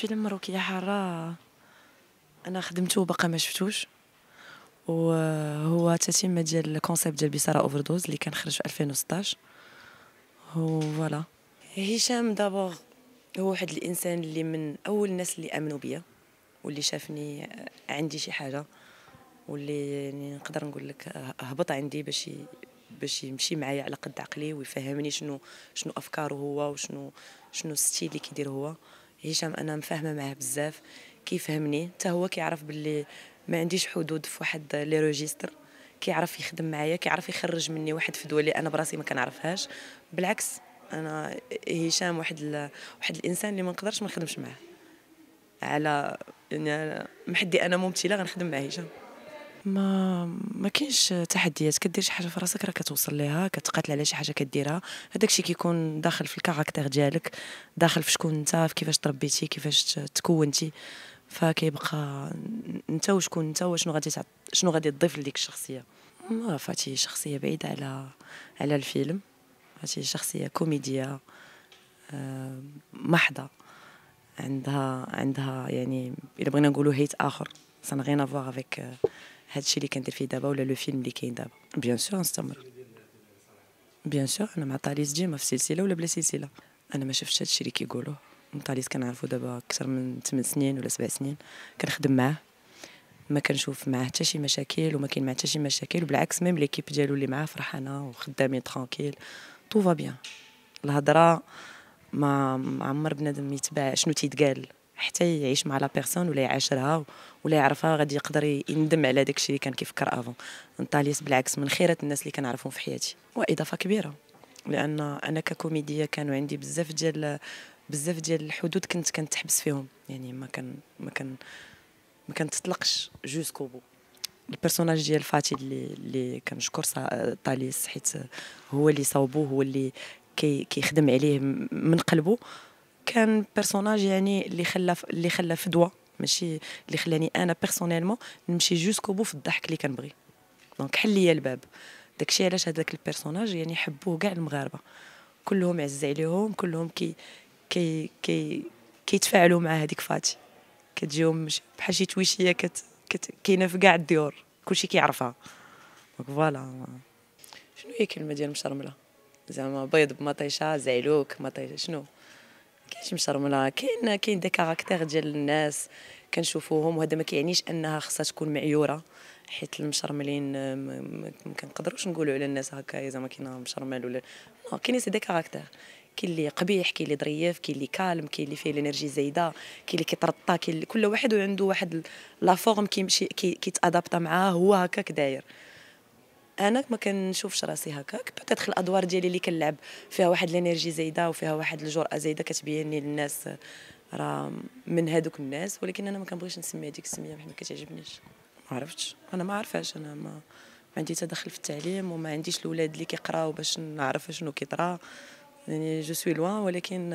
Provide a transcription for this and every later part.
فيلم روكية حارة أنا خدمته وبقى ما شفتوش وهو تتمة ديال الكونسيبت ديال بيسارة أوفر دوز اللي كان خرج في 2016 فوالا هشام دابور هو واحد الإنسان اللي من أول الناس اللي آمنوا بيا واللي شافني آه، عندي شي حاجة واللي يعني نقدر نقول لك آه، هبط عندي باش باش يمشي معايا على قد عقلي ويفهمني شنو شنو افكاره هو وشنو شنو الستيل اللي كيدير هو هشام انا مفاهمه معاه بزاف كيفهمني حتى هو كيعرف باللي ما عنديش حدود في واحد لي روجيستر كيعرف يخدم معايا كيعرف يخرج مني واحد في دولي انا براسي ما كنعرفهاش بالعكس انا هشام واحد ال... واحد الانسان اللي ما نقدرش ما نخدمش معاه على يعني محدي انا ممثله غنخدم مع هشام ما ما كاينش تحديات كدير شي حاجه في راسك راه كتوصل ليها كتقاتل على شي حاجه كديرها هذاك الشيء كيكون داخل في الكاركتر ديالك داخل في شكون انت في كيفاش تربيتي كيفاش تكونتي فكيبقى انت وشكون انت وشنو غادي شنو غادي تضيف لديك الشخصيه ما فاتي شخصيه بعيده على على الفيلم فاتي شخصيه كوميديه آه، محضه عندها عندها يعني الا بغينا نقولوا هيت اخر سان غين افوار افيك هادشي اللي كندير فيه دابا ولا لو فيلم اللي كاين دابا بيان سور نستمر بيان سور انا مع طاليس ديما في سلسله ولا بلا سلسله انا ما شفتش هادشي اللي كيقولوه طاليس كنعرفو دابا اكثر من 8 سنين ولا 7 سنين كنخدم معاه ما كنشوف معاه حتى شي مشاكل وما كاين معاه حتى شي مشاكل وبالعكس ميم ليكيب ديالو اللي معاه فرحانه وخدامين ترانكيل تو فا بيان الهضره ما عمر بنادم يتباع شنو تيتقال حتى يعيش مع لا بيرسون ولا يعاشرها ولا يعرفها غادي يقدر يندم على داك الشيء اللي كان كيفكر افون نطاليس بالعكس من خيرة الناس اللي كنعرفهم في حياتي واضافه كبيره لان انا ككوميديه كانوا عندي بزاف ديال بزاف ديال الحدود كنت كنتحبس فيهم يعني ما كان ما كان ما تطلقش جوسكو بو البيرسوناج ديال فاتي اللي اللي كنشكر طاليس حيت هو اللي صاوبو هو اللي كيخدم كي عليه من قلبه كان بيرسوناج يعني اللي خلى اللي خلى فدوى ماشي اللي خلاني انا بيرسونيلمون نمشي جوسكو بو في الضحك اللي كنبغي دونك حل ليا الباب داكشي علاش هذاك البيرسوناج يعني حبوه كاع المغاربه كلهم عز عليهم كلهم كي كي كي كيتفاعلوا مع هذيك فاتي كتجيهم بحال شي تويشيه كت كاينه في كاع الديور كلشي كيعرفها دونك فوالا شنو هي الكلمه ديال مشرمله زعما بيض بمطيشه زعلوك مطيشه شنو كاينش مشرمله كاين كاين دي كاركتير ديال الناس كنشوفوهم وهذا ما كيعنيش انها خصها تكون معيوره حيت المشرملين ما كنقدروش نقولوا على الناس هكا زعما كاين مشرمل ولا نو كاين سي دي كاركتير كاين اللي قبيح كاين اللي ظريف كاين اللي كالم كاين اللي فيه الانرجي زايده كاين اللي كيترطى كاين كل واحد عنده واحد لا فورم كيمشي كيتادابتا معاه هو هكاك داير انا ما كنشوفش راسي هكاك بوتيتر الادوار ديالي اللي كنلعب فيها واحد الانرجي زايده وفيها واحد الجرأه زايده كتبيني للناس راه من هادوك الناس ولكن انا ما كنبغيش نسمي هذيك السميه بحال ما كتعجبنيش ما عرفتش انا ما عارفاش انا ما, ما عندي تدخل في التعليم وما عنديش الاولاد اللي كيقراو باش نعرف شنو كيطرا يعني جو سوي لوان ولكن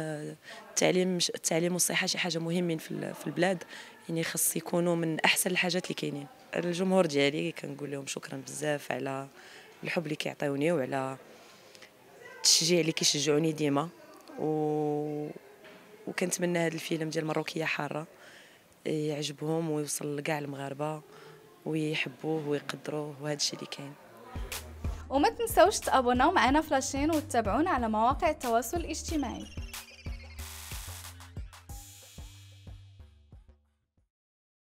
التعليم التعليم والصحه شي حاجه مهمين في البلاد يعني خص يكونوا من احسن الحاجات اللي كاينين الجمهور ديالي كنقول لهم شكرا بزاف على الحب اللي كيعطيوني وعلى التشجيع اللي كيشجعوني ديما و... وكنتمنى هذا الفيلم ديال مروكيه حاره يعجبهم ويوصل لكاع المغاربه ويحبوه ويقدروه وهذا الشيء اللي كاين وما تنساوش تابوناو معنا في لاشين وتتابعونا على مواقع التواصل الاجتماعي